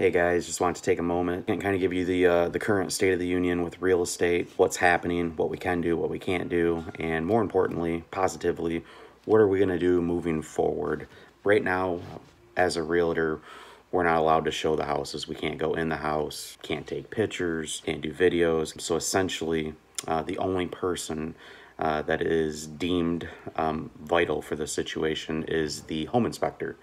Hey guys, just wanted to take a moment and kind of give you the uh, the current state of the union with real estate, what's happening, what we can do, what we can't do, and more importantly, positively, what are we going to do moving forward? Right now, as a realtor, we're not allowed to show the houses. We can't go in the house, can't take pictures, can't do videos. So essentially, uh, the only person uh, that is deemed um, vital for the situation is the home inspector.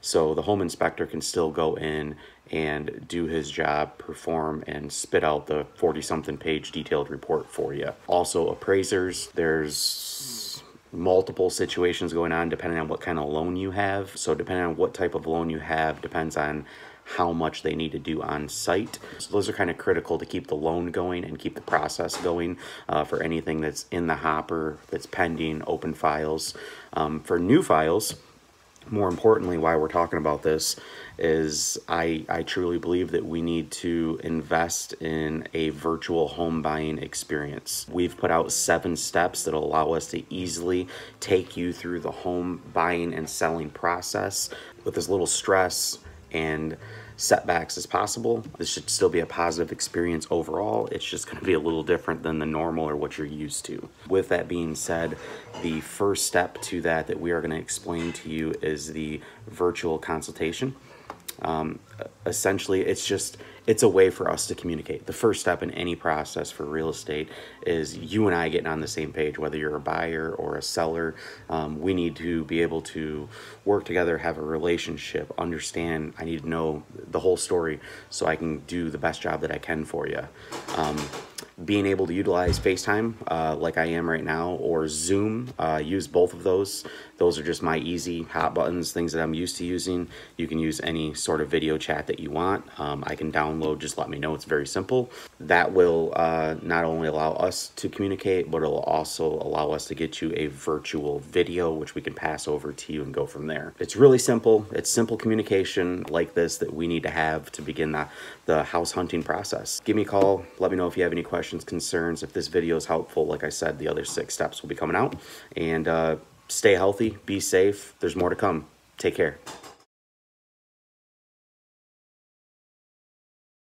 So the home inspector can still go in and do his job, perform, and spit out the 40 something page detailed report for you. Also, appraisers, there's multiple situations going on depending on what kind of loan you have. So, depending on what type of loan you have, depends on how much they need to do on site. So those are kind of critical to keep the loan going and keep the process going uh, for anything that's in the hopper, that's pending, open files. Um, for new files, more importantly, why we're talking about this is I, I truly believe that we need to invest in a virtual home buying experience. We've put out seven steps that allow us to easily take you through the home buying and selling process with as little stress and setbacks as possible. This should still be a positive experience overall. It's just going to be a little different than the normal or what you're used to. With that being said, the first step to that that we are going to explain to you is the virtual consultation um, essentially it's just it's a way for us to communicate the first step in any process for real estate is you and i getting on the same page whether you're a buyer or a seller um, we need to be able to work together have a relationship understand i need to know the whole story so i can do the best job that i can for you um, being able to utilize FaceTime uh, like I am right now or Zoom, uh, use both of those. Those are just my easy hot buttons, things that I'm used to using. You can use any sort of video chat that you want. Um, I can download, just let me know. It's very simple. That will uh, not only allow us to communicate, but it'll also allow us to get you a virtual video, which we can pass over to you and go from there. It's really simple. It's simple communication like this that we need to have to begin the, the house hunting process. Give me a call. Let me know if you have any questions, concerns. If this video is helpful, like I said, the other six steps will be coming out. And uh, stay healthy, be safe. There's more to come. Take care.